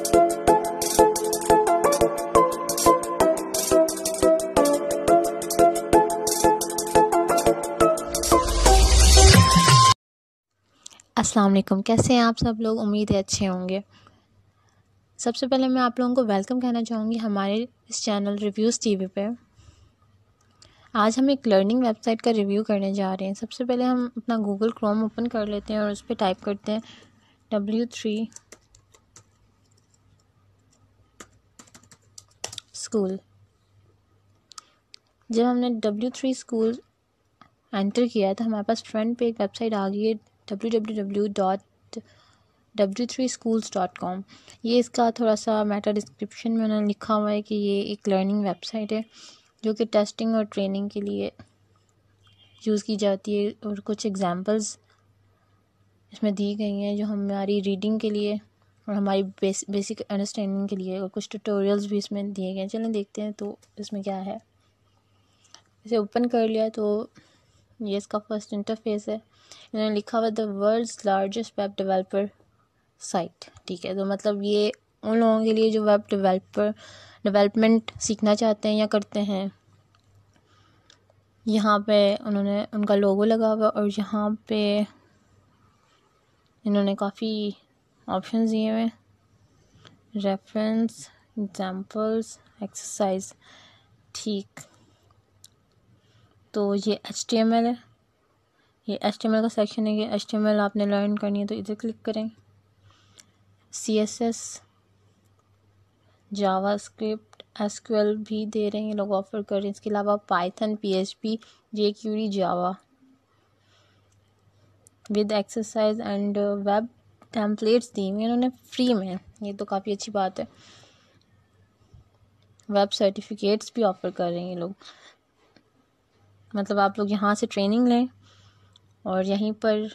अस्सलाम वालेकुम कैसे हैं आप सब लोग उम्मीद है अच्छे होंगे सबसे पहले मैं आप लोगों को वेलकम कहना चाहूँगी हमारे इस चैनल रिव्यूज़ टीवी पे आज हम एक लर्निंग वेबसाइट का रिव्यू करने जा रहे हैं सबसे पहले हम अपना गूगल क्रोम ओपन कर लेते हैं और उस पर टाइप करते हैं डब्ल्यू थ्री स्कूल जब हमने डब्ल्यू थ्री स्कूल एंटर किया तो हमारे पास फ्रंट पे एक वेबसाइट आ गई है W W W dot W three schools dot com ये इसका थोड़ा सा मेटा डिस्क्रिप्शन में उन्होंने लिखा हुआ है कि ये एक लर्निंग वेबसाइट है जो कि टेस्टिंग और ट्रेनिंग के लिए यूज़ की जाती है और कुछ एग्ज़ाम्पल्स इसमें दी गई हैं जो हमारी रीडिंग के लिए और हमारी बेस बेसिक अंडरस्टैंडिंग के लिए और कुछ ट्यूटोरियल्स भी इसमें दिए गए हैं चलें देखते हैं तो इसमें क्या है इसे ओपन कर लिया तो ये इसका फर्स्ट इंटरफेस है इन्होंने लिखा हुआ the world's largest web developer site ठीक है तो मतलब ये उन लोगों के लिए जो वेब डेवलपर डेवलपमेंट सीखना चाहते हैं या करते हैं यहाँ पे उन्होंने उनका लोगो लगा हुआ और यहाँ पे इन्होंने काफ़ी ऑप्शन दिए हुए रेफरेंस एग्जाम्पल्स एक्सरसाइज ठीक तो ये एच टी एम एल है ये एच टी एम एल का सेक्शन है ये एच टी एम एल आपने लर्न करनी है तो इधर क्लिक करें C S S JavaScript S Q L भी दे रहे हैं लोग ऑफर कर रहे हैं इसके अलावा Python P H P jQuery Java with exercise and web templates दी हुई इन्होंने उन्होंने फ्री में ये तो काफ़ी अच्छी बात है वेब सर्टिफिकेट्स भी ऑफ़र कर रहे हैं ये लोग मतलब आप लोग यहाँ से ट्रेनिंग लें और यहीं पर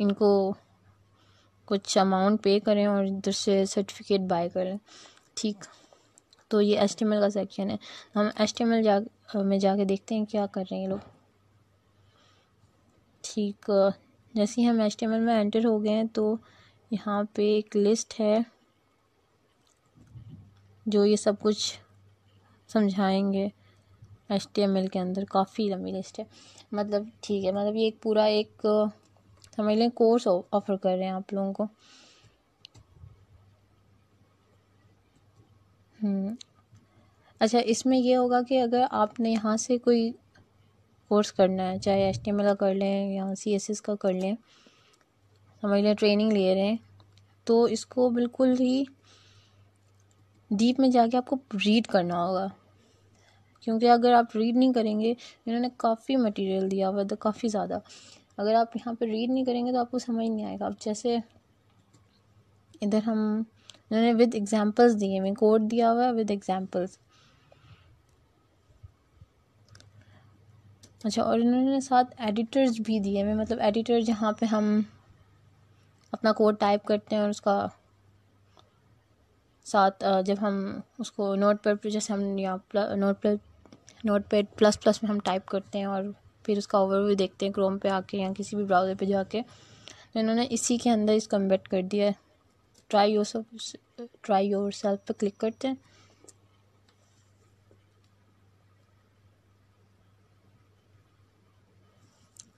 इनको कुछ अमाउंट पे करें और दूसरे सर्टिफिकेट बाय करें ठीक तो ये एस का सेक्शन है हम एच जा में जाके देखते हैं क्या कर रहे हैं ये लोग ठीक जैसे ही हम एच में एंटर हो गए हैं तो यहाँ पे एक लिस्ट है जो ये सब कुछ समझाएंगे एच के अंदर काफ़ी लंबी लिस्ट है मतलब ठीक है मतलब ये एक पूरा एक समझ लें कोर्स ऑफर कर रहे हैं आप लोगों को हम्म। अच्छा इसमें यह होगा कि अगर आपने यहाँ से कोई कोर्स करना है चाहे एच कर लें या सी का कर लें समझ लें ट्रेनिंग ले रहे हैं तो इसको बिल्कुल ही डीप में जाके आपको रीड करना होगा क्योंकि अगर आप रीड नहीं करेंगे इन्होंने काफ़ी मटेरियल दिया हुआ था तो काफ़ी ज़्यादा अगर आप यहाँ पर रीड नहीं करेंगे तो आपको समझ नहीं आएगा आप जैसे इधर हम इन्होंने विद एग्जांपल्स दिए हमें कोड दिया हुआ है विद एग्जांपल्स अच्छा और इन्होंने साथ एडिटर्स भी दिए हमें मतलब एडिटर जहाँ पे हम अपना कोड टाइप करते हैं और उसका साथ जब हम उसको नोट पर जैसे हम यहाँ नोट पर नोट पेड प्लस प्लस में हम टाइप करते हैं और फिर उसका ओवरव्यू देखते हैं क्रोम पे आके या किसी भी ब्राउज़र पे जाके तो इन्होंने इसी के अंदर इसको एम्बेड कर दिया है try your try yourself पर क्लिक करते हैं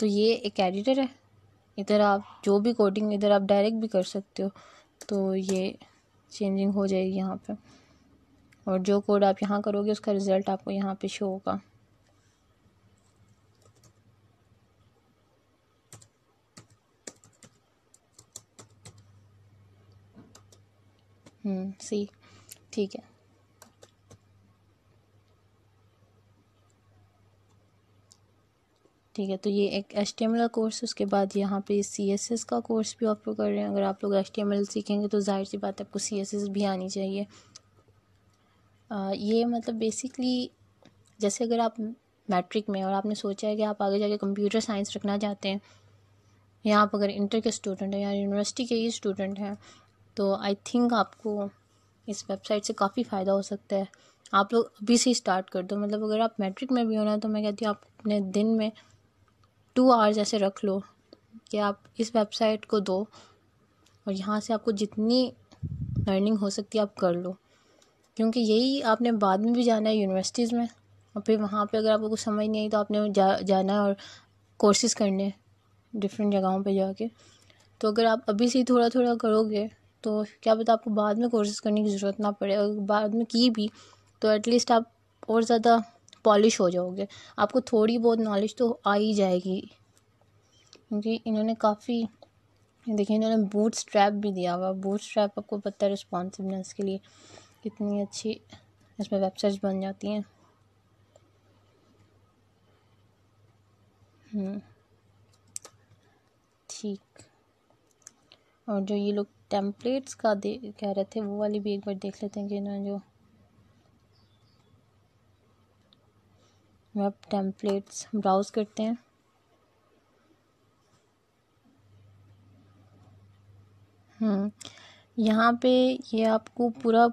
तो ये एक एडिटर है इधर आप जो भी कोडिंग इधर आप डायरेक्ट भी कर सकते हो तो ये चेंजिंग हो जाएगी यहाँ पे और जो कोड आप यहाँ करोगे उसका रिज़ल्ट आपको यहाँ पे शो होगा सी हम्म, ठीक है ठीक है तो ये एक एच का कोर्स उसके बाद यहाँ पे सी एस एस का कोर्स भी ऑफर कर रहे हैं अगर आप लोग एच सीखेंगे तो जाहिर सी बात है आपको सी एस एस भी आनी चाहिए आ, ये मतलब बेसिकली जैसे अगर आप मैट्रिक में और आपने सोचा है कि आप आगे जाके कंप्यूटर साइंस रखना चाहते हैं या आप अगर इंटर के स्टूडेंट हैं या यूनिवर्सिटी के ही स्टूडेंट हैं तो आई थिंक आपको इस वेबसाइट से काफ़ी फ़ायदा हो सकता है आप लोग अभी से स्टार्ट कर दो मतलब अगर आप मैट्रिक में भी होना है तो मैं कहती हूँ आप अपने दिन में टू आवर्स ऐसे रख लो कि आप इस वेबसाइट को दो और यहाँ से आपको जितनी लर्निंग हो सकती है आप कर लो क्योंकि यही आपने बाद में भी जाना है यूनिवर्सिटीज़ में और फिर वहाँ पे अगर आपको कुछ समझ नहीं आई तो आपने जा, जाना है और कोर्सेज़ करने डिफरेंट जगहों पे जाके तो अगर आप अभी से ही थोड़ा थोड़ा करोगे तो क्या पता आपको बाद में कोर्सेज़ करने की ज़रूरत ना पड़े और बाद में की भी तो एटलीस्ट आप और ज़्यादा पॉलिश हो जाओगे आपको थोड़ी बहुत नॉलेज तो आ ही जाएगी क्योंकि इन्होंने काफ़ी देखिए इन्होंने बूट स्ट्रैप भी दिया हुआ बूट स्ट्रैप आपको पता है रिस्पॉन्सिवनेस के लिए कितनी अच्छी इसमें वेबसाइट्स बन जाती हैं हम्म, ठीक और जो ये लोग टेम्पलेट्स का दे कह रहे थे वो वाली भी एक बार देख लेते हैं कि इन्होंने जो वेब टेम्पलेट्स ब्राउज़ करते हैं हम्म, यहाँ पे ये आपको पूरा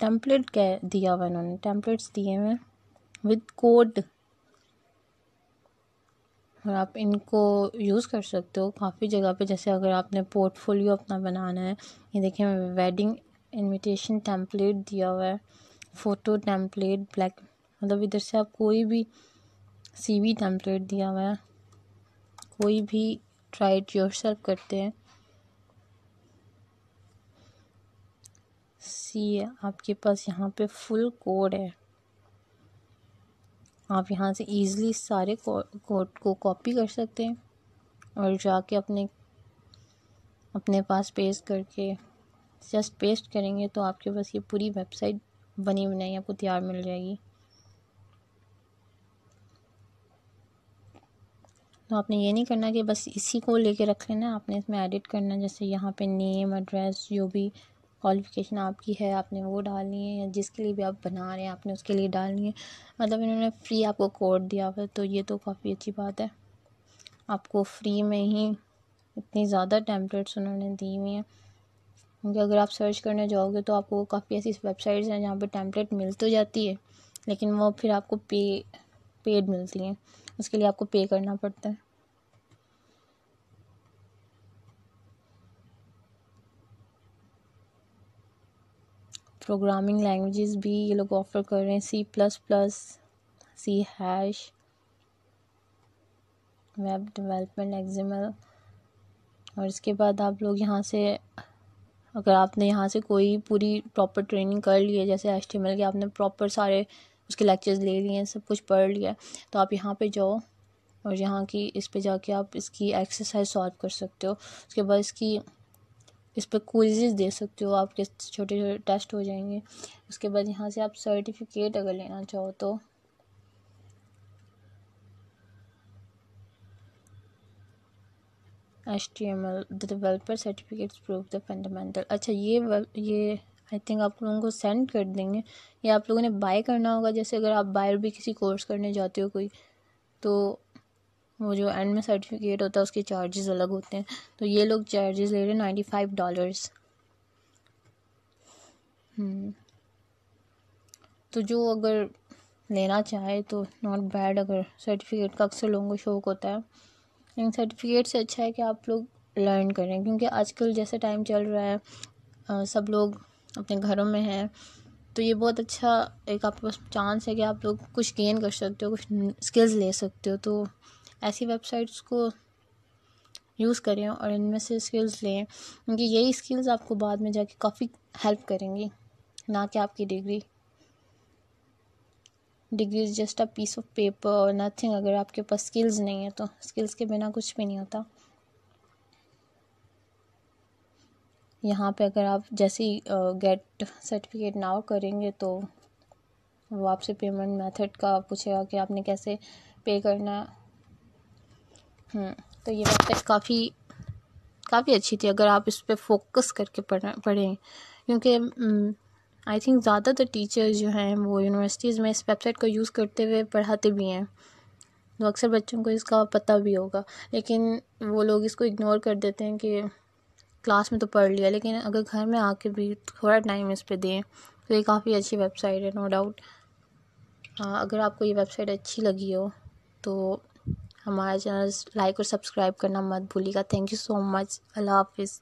टेम्पलेट कह दिया हुआ इन्होंने टेम्पलेट्स दिए हुए विद कोड और आप इनको यूज़ कर सकते हो काफ़ी जगह पे जैसे अगर आपने पोर्टफोलियो अपना बनाना है ये देखिए वेडिंग इनविटेशन टेम्पलेट दिया हुआ है फ़ोटो टेम्पलेट ब्लैक मतलब इधर से आप कोई भी सी वी टेम्पलेट दिया हुआ है कोई भी ट्राई इट योर करते हैं सी है आपके पास यहाँ पे फुल कोड है आप यहाँ से ईज़िली सारे कोड को कॉपी कर सकते हैं और जाके अपने अपने पास पेस्ट करके जस्ट पेस्ट करेंगे तो आपके पास ये पूरी वेबसाइट बनी बनाई आपको तैयार मिल जाएगी तो आपने ये नहीं करना कि बस इसी को लेके रख लेना आपने इसमें एडिट करना जैसे यहाँ पे नेम एड्रेस जो भी क्वालिफ़िकेशन आपकी है आपने वो डालनी है या जिसके लिए भी आप बना रहे हैं आपने उसके लिए डालनी है मतलब इन्होंने फ्री आपको कोड दिया हुआ तो ये तो काफ़ी अच्छी बात है आपको फ्री में ही इतनी ज़्यादा टैम्पलेट्स उन्होंने दी हुई हैं क्योंकि अगर आप सर्च करने जाओगे तो आपको काफ़ी ऐसी वेबसाइट्स हैं जहाँ पर टैम्पलेट मिल तो जाती है लेकिन वो फिर आपको पे पेड मिलती हैं उसके लिए आपको पे करना पड़ता है प्रोग्रामिंग लैंग्वेजेस भी ये लोग ऑफ़र कर रहे हैं C plus plus C hash web development XML और इसके बाद आप लोग यहाँ से अगर आपने यहाँ से कोई पूरी प्रॉपर ट्रेनिंग कर ली है जैसे एस टी एम एल के आपने प्रॉपर सारे उसके लेक्चर्स ले लिए सब कुछ पढ़ लिया तो आप यहाँ पे जाओ और यहाँ की इस पे जाके आप इसकी एक्सरसाइज सॉल्व कर सकते हो उसके बाद इसकी इस पर क्विजेज दे सकते हो आपके छोटे छोटे टेस्ट हो जाएंगे उसके बाद यहाँ से आप सर्टिफिकेट अगर लेना चाहो तो H T M L the developer certificates prove the fundamental अच्छा ये ये आई थिंक आप लोगों को सेंड कर देंगे या आप लोगों ने बाय करना होगा जैसे अगर आप बायर भी किसी कोर्स करने जाते हो कोई तो वो जो एंड में सर्टिफिकेट होता है उसके चार्जेस अलग होते हैं तो ये लोग चार्जेस ले रहे हैं नाइन्टी फाइव डॉलर्स तो जो अगर लेना चाहे तो नॉट बैड अगर सर्टिफिकेट का अक्सर लोगों को शौक होता है लेकिन सर्टिफिकेट से अच्छा है कि आप लोग लर्न करें क्योंकि आजकल जैसे टाइम चल रहा है आ, सब लोग अपने घरों में हैं तो ये बहुत अच्छा एक आपके पास चांस है कि आप लोग कुछ गेन कर सकते हो कुछ स्किल्स ले सकते हो तो ऐसी वेबसाइट्स को यूज़ करें और इनमें से स्किल्स लें क्योंकि यही स्किल्स आपको बाद में जाके काफ़ी हेल्प करेंगी ना कि आपकी degree degree is just a piece of paper और नथिंग अगर आपके पास स्किल्स नहीं है तो स्किल्स के बिना कुछ भी नहीं होता यहाँ पे अगर आप जैसे गेट सर्टिफिकेट नाउ करेंगे तो वो आपसे पेमेंट मेथड का पूछेगा कि आपने कैसे पे करना है हम्म, तो ये वेबसाइट तो काफ़ी काफ़ी अच्छी थी अगर आप इस पर फोकस करके पढ़ पढ़ें क्योंकि आई थिंक ज़्यादातर टीचर्स जो हैं वो यूनिवर्सिटीज़ में इस वेबसाइट को यूज़ करते हुए पढ़ाते भी हैं तो अक्सर बच्चों को इसका पता भी होगा लेकिन वो लोग इसको इग्नोर कर देते हैं कि क्लास में तो पढ़ लिया लेकिन अगर घर में आके भी थोड़ा टाइम इस पर दें तो ये काफ़ी अच्छी वेबसाइट है नो डाउट अगर आपको ये वेबसाइट अच्छी लगी हो तो हमारा चैनल लाइक और सब्सक्राइब करना मत भूलिएगा थैंक यू सो मच अल्लाह हाफिज़